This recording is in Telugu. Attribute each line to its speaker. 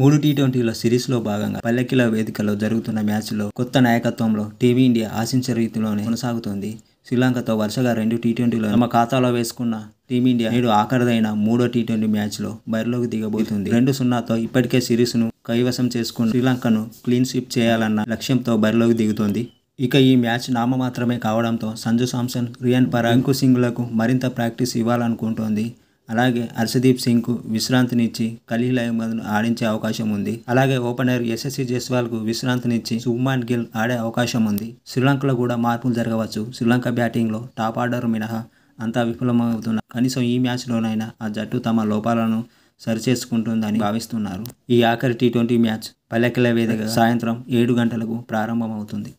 Speaker 1: మూడు టీ ట్వంటీల సిరీస్లో భాగంగా పల్లెకిల వేదికలో జరుగుతున్న మ్యాచ్లో కొత్త నాయకత్వంలో టీమిండియా ఆశించే రీతిలోనే కొనసాగుతుంది శ్రీలంకతో వరుసగా రెండు టీ ట్వంటీలో తమ ఖాతాలో వేసుకున్న టీమిండియా నేడు ఆఖరిదైన మూడో టీ ట్వంటీ మ్యాచ్లో బరిలోకి దిగబోతుంది రెండు సున్నాతో ఇప్పటికే సిరీస్ను కైవసం చేసుకుని శ్రీలంకను క్లీన్ స్వీప్ చేయాలన్న లక్ష్యంతో బరిలోకి దిగుతోంది ఇక ఈ మ్యాచ్ నామమాత్రమే కావడంతో సంజు సాంసన్ రియాన్ పరాంకు సింగ్లకు మరింత ప్రాక్టీస్ ఇవ్వాలనుకుంటోంది అలాగే హర్షదీప్ కు విశ్రాంతినిచ్చి ఖలీల్ ను ఆడించే అవకాశం ఉంది అలాగే ఓపెనర్ యశస్వి కు విశ్రాంతినిచ్చి సుమాన్ గిల్ ఆడే అవకాశం ఉంది శ్రీలంకలో కూడా మార్పులు జరగవచ్చు శ్రీలంక బ్యాటింగ్లో టాప్ ఆర్డర్ మినహా అంతా విఫలమవుతున్న కనీసం ఈ మ్యాచ్లోనైనా ఆ జట్టు తమ లోపాలను సరిచేసుకుంటుందని భావిస్తున్నారు ఈ ఆఖరి టీ ట్వంటీ మ్యాచ్ పల్లెకల వేదిక సాయంత్రం ఏడు గంటలకు ప్రారంభమవుతుంది